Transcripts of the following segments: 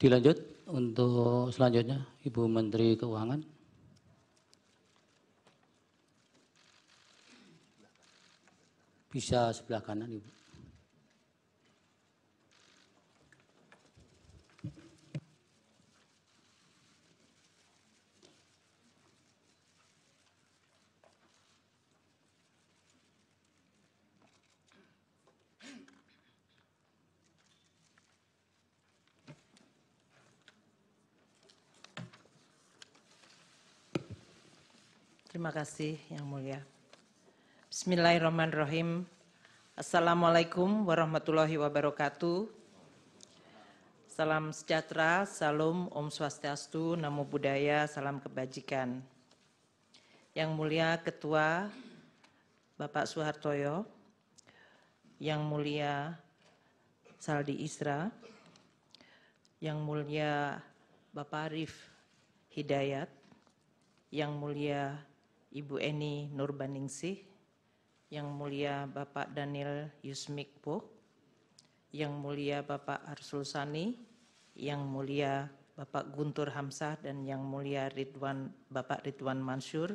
Dilanjut untuk selanjutnya Ibu Menteri Keuangan. Bisa sebelah kanan Ibu. Terima kasih Yang Mulia. Bismillahirrahmanirrahim. Assalamualaikum warahmatullahi wabarakatuh. Salam sejahtera, salam Om Swastiastu, Namo Buddhaya, salam kebajikan. Yang Mulia Ketua Bapak Suhartoyo, Yang Mulia Saldi Isra, Yang Mulia Bapak Arif Hidayat, Yang Mulia Ibu Eni Nurbaningsih, Yang Mulia Bapak Daniel Yusmikpo, Yang Mulia Bapak Arsul Sani, Yang Mulia Bapak Guntur Hamsah dan Yang Mulia Ridwan Bapak Ridwan Mansur,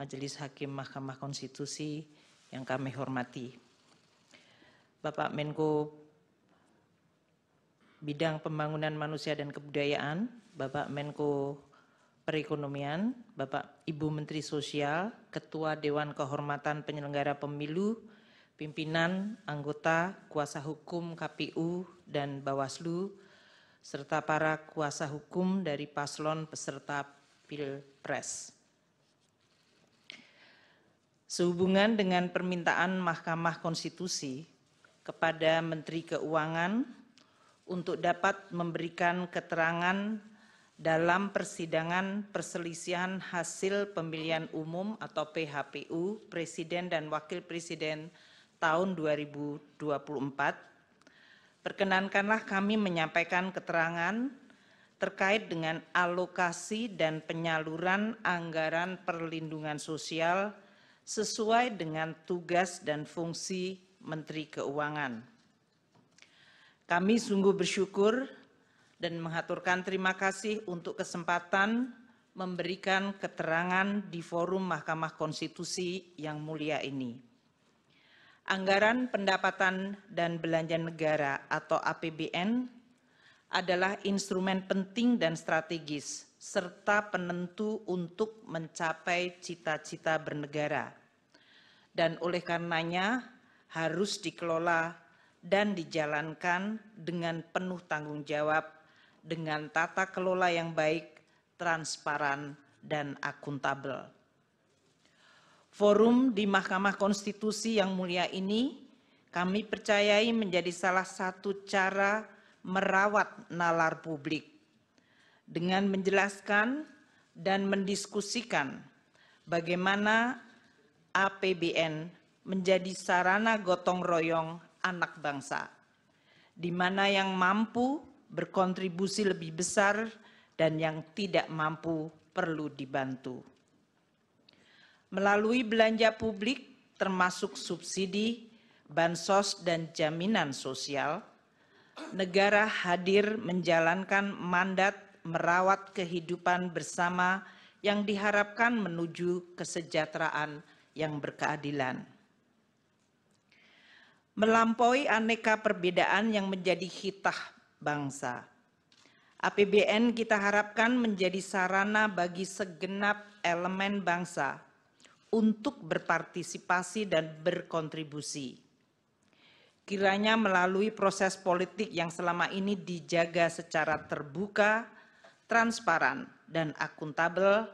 Majelis Hakim Mahkamah Konstitusi yang kami hormati. Bapak Menko Bidang Pembangunan Manusia dan Kebudayaan, Bapak Menko Perekonomian, Bapak Ibu Menteri Sosial, Ketua Dewan Kehormatan Penyelenggara Pemilu, pimpinan, anggota, kuasa hukum KPU dan Bawaslu, serta para kuasa hukum dari paslon peserta Pilpres. Sehubungan dengan permintaan Mahkamah Konstitusi kepada Menteri Keuangan untuk dapat memberikan keterangan dalam persidangan perselisihan hasil pemilihan umum atau PHPU Presiden dan Wakil Presiden tahun 2024. Perkenankanlah kami menyampaikan keterangan terkait dengan alokasi dan penyaluran anggaran perlindungan sosial sesuai dengan tugas dan fungsi Menteri Keuangan. Kami sungguh bersyukur dan mengaturkan terima kasih untuk kesempatan memberikan keterangan di forum Mahkamah Konstitusi yang mulia ini. Anggaran Pendapatan dan Belanja Negara atau APBN adalah instrumen penting dan strategis serta penentu untuk mencapai cita-cita bernegara. Dan oleh karenanya harus dikelola dan dijalankan dengan penuh tanggung jawab dengan tata kelola yang baik, transparan, dan akuntabel. Forum di Mahkamah Konstitusi yang mulia ini kami percayai menjadi salah satu cara merawat nalar publik dengan menjelaskan dan mendiskusikan bagaimana APBN menjadi sarana gotong royong anak bangsa, di mana yang mampu berkontribusi lebih besar dan yang tidak mampu perlu dibantu. Melalui belanja publik termasuk subsidi, bansos dan jaminan sosial, negara hadir menjalankan mandat merawat kehidupan bersama yang diharapkan menuju kesejahteraan yang berkeadilan. Melampaui aneka perbedaan yang menjadi hitah bangsa. APBN kita harapkan menjadi sarana bagi segenap elemen bangsa untuk berpartisipasi dan berkontribusi. Kiranya melalui proses politik yang selama ini dijaga secara terbuka, transparan, dan akuntabel,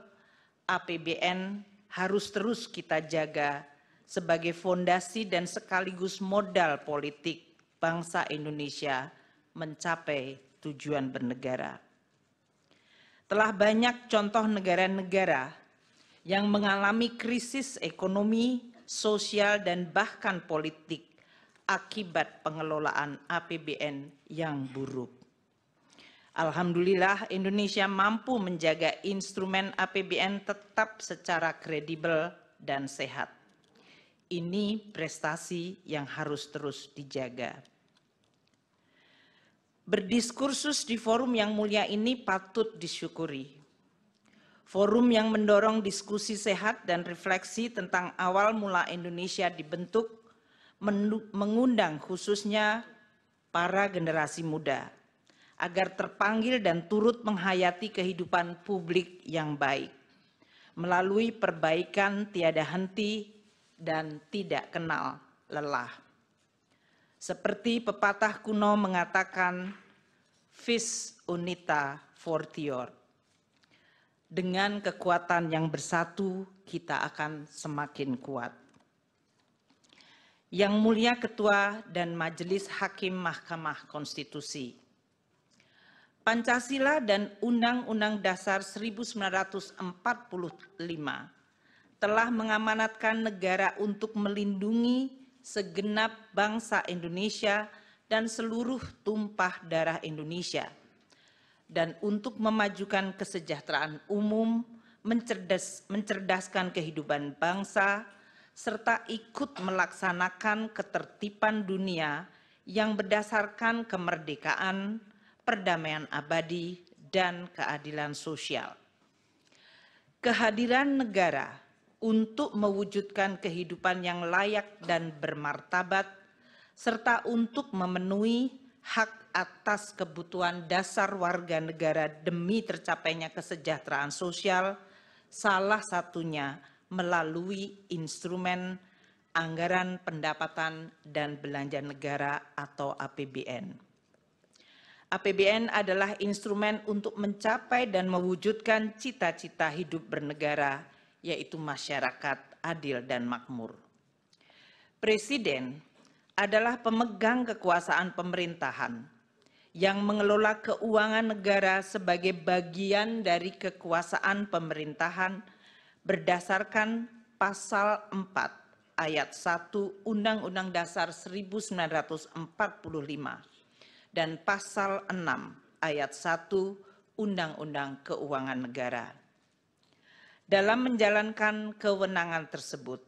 APBN harus terus kita jaga sebagai fondasi dan sekaligus modal politik bangsa Indonesia mencapai tujuan bernegara. Telah banyak contoh negara-negara yang mengalami krisis ekonomi, sosial, dan bahkan politik akibat pengelolaan APBN yang buruk. Alhamdulillah Indonesia mampu menjaga instrumen APBN tetap secara kredibel dan sehat. Ini prestasi yang harus terus dijaga berdiskursus di forum yang mulia ini patut disyukuri. Forum yang mendorong diskusi sehat dan refleksi tentang awal mula Indonesia dibentuk, mengundang khususnya para generasi muda agar terpanggil dan turut menghayati kehidupan publik yang baik melalui perbaikan tiada henti dan tidak kenal lelah. Seperti pepatah kuno mengatakan, Vis unita fortior. Dengan kekuatan yang bersatu, kita akan semakin kuat. Yang Mulia Ketua dan Majelis Hakim Mahkamah Konstitusi, Pancasila dan Undang-Undang Dasar 1945 telah mengamanatkan negara untuk melindungi segenap bangsa Indonesia dan seluruh tumpah darah Indonesia. Dan untuk memajukan kesejahteraan umum, mencerdas, mencerdaskan kehidupan bangsa, serta ikut melaksanakan ketertiban dunia yang berdasarkan kemerdekaan, perdamaian abadi, dan keadilan sosial. Kehadiran negara untuk mewujudkan kehidupan yang layak dan bermartabat, serta untuk memenuhi hak atas kebutuhan dasar warga negara demi tercapainya kesejahteraan sosial, salah satunya melalui instrumen anggaran pendapatan dan belanja negara atau APBN. APBN adalah instrumen untuk mencapai dan mewujudkan cita-cita hidup bernegara yaitu masyarakat adil dan makmur. Presiden adalah pemegang kekuasaan pemerintahan yang mengelola keuangan negara sebagai bagian dari kekuasaan pemerintahan berdasarkan pasal 4 ayat 1 Undang-Undang Dasar 1945 dan pasal 6 ayat 1 Undang-Undang Keuangan Negara. Dalam menjalankan kewenangan tersebut,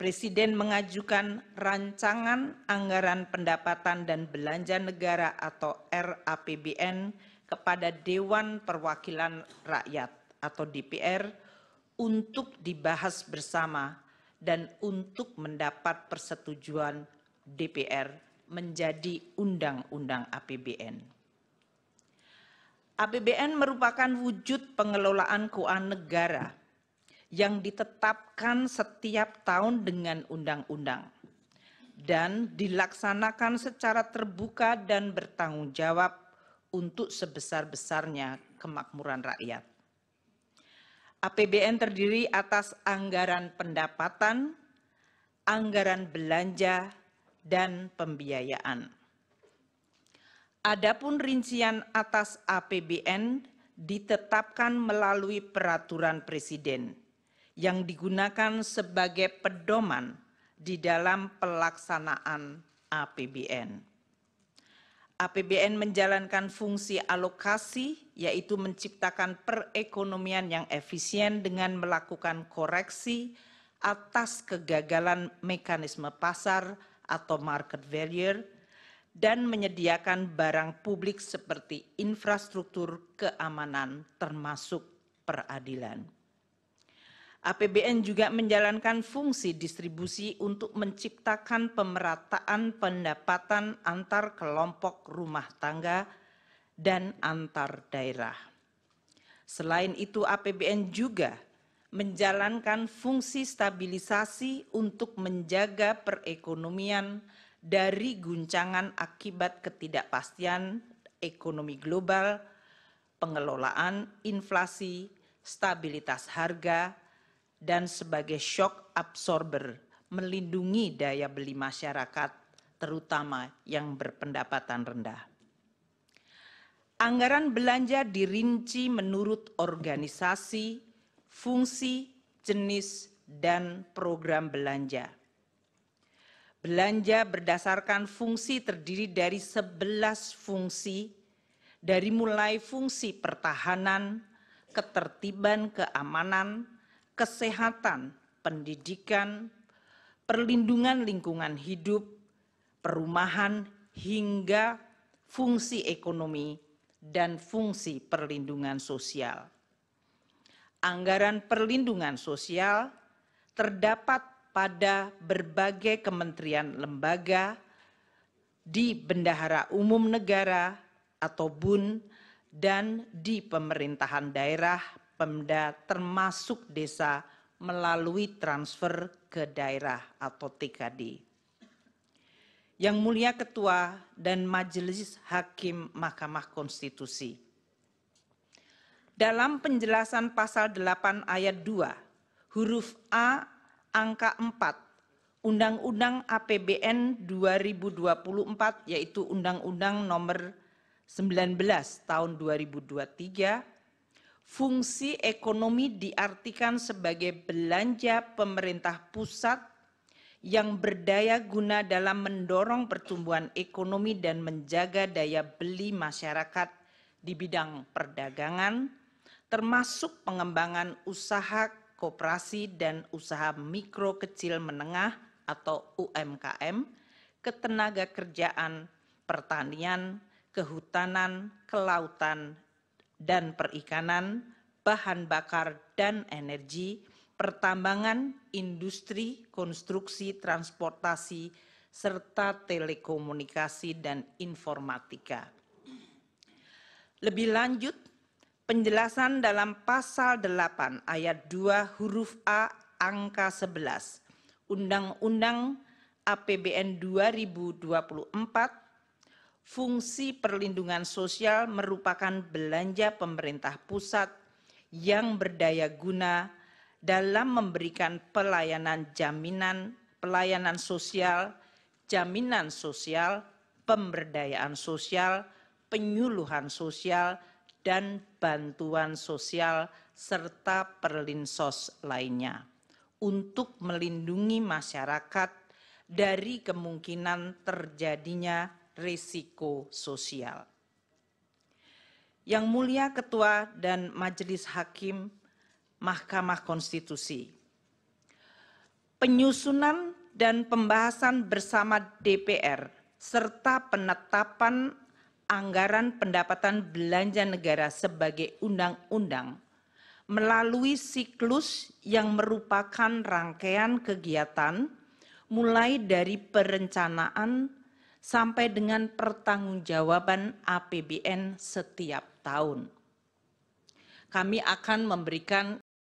Presiden mengajukan rancangan anggaran pendapatan dan belanja negara atau RAPBN kepada Dewan Perwakilan Rakyat atau DPR untuk dibahas bersama dan untuk mendapat persetujuan DPR menjadi undang-undang APBN. APBN merupakan wujud pengelolaan keuangan negara yang ditetapkan setiap tahun dengan undang-undang dan dilaksanakan secara terbuka dan bertanggung jawab untuk sebesar-besarnya kemakmuran rakyat. APBN terdiri atas anggaran pendapatan, anggaran belanja, dan pembiayaan. Adapun rincian atas APBN ditetapkan melalui peraturan presiden yang digunakan sebagai pedoman di dalam pelaksanaan APBN. APBN menjalankan fungsi alokasi, yaitu menciptakan perekonomian yang efisien dengan melakukan koreksi atas kegagalan mekanisme pasar atau market value, dan menyediakan barang publik seperti infrastruktur keamanan termasuk peradilan. APBN juga menjalankan fungsi distribusi untuk menciptakan pemerataan pendapatan antar kelompok rumah tangga dan antar daerah. Selain itu, APBN juga menjalankan fungsi stabilisasi untuk menjaga perekonomian dari guncangan akibat ketidakpastian ekonomi global, pengelolaan inflasi, stabilitas harga, dan sebagai shock absorber melindungi daya beli masyarakat terutama yang berpendapatan rendah. Anggaran belanja dirinci menurut organisasi, fungsi, jenis, dan program belanja. Belanja berdasarkan fungsi terdiri dari 11 fungsi, dari mulai fungsi pertahanan, ketertiban keamanan, kesehatan, pendidikan, perlindungan lingkungan hidup, perumahan, hingga fungsi ekonomi dan fungsi perlindungan sosial. Anggaran perlindungan sosial terdapat pada berbagai kementerian lembaga di Bendahara Umum Negara atau BUN dan di pemerintahan daerah Pemda termasuk desa melalui transfer ke daerah atau TKD. Yang Mulia Ketua dan Majelis Hakim Mahkamah Konstitusi. Dalam penjelasan pasal 8 ayat 2, huruf A angka 4 Undang-Undang APBN 2024 yaitu Undang-Undang nomor 19 tahun 2023 fungsi ekonomi diartikan sebagai belanja pemerintah pusat yang berdaya guna dalam mendorong pertumbuhan ekonomi dan menjaga daya beli masyarakat di bidang perdagangan, termasuk pengembangan usaha koperasi dan usaha mikro kecil menengah atau UMKM, ketenaga kerjaan, pertanian, kehutanan, kelautan, dan perikanan, bahan bakar dan energi, pertambangan, industri, konstruksi, transportasi, serta telekomunikasi dan informatika. Lebih lanjut, penjelasan dalam pasal 8 ayat 2 huruf A angka 11 Undang-Undang APBN 2024 fungsi perlindungan sosial merupakan belanja pemerintah pusat yang berdaya guna dalam memberikan pelayanan jaminan pelayanan sosial, jaminan sosial, pemberdayaan sosial, penyuluhan sosial, dan bantuan sosial serta perlinsos lainnya untuk melindungi masyarakat dari kemungkinan terjadinya risiko sosial. Yang Mulia Ketua dan Majelis Hakim Mahkamah Konstitusi. Penyusunan dan pembahasan bersama DPR serta penetapan anggaran pendapatan belanja negara sebagai undang-undang melalui siklus yang merupakan rangkaian kegiatan mulai dari perencanaan sampai dengan pertanggungjawaban APBN setiap tahun. Kami akan memberikan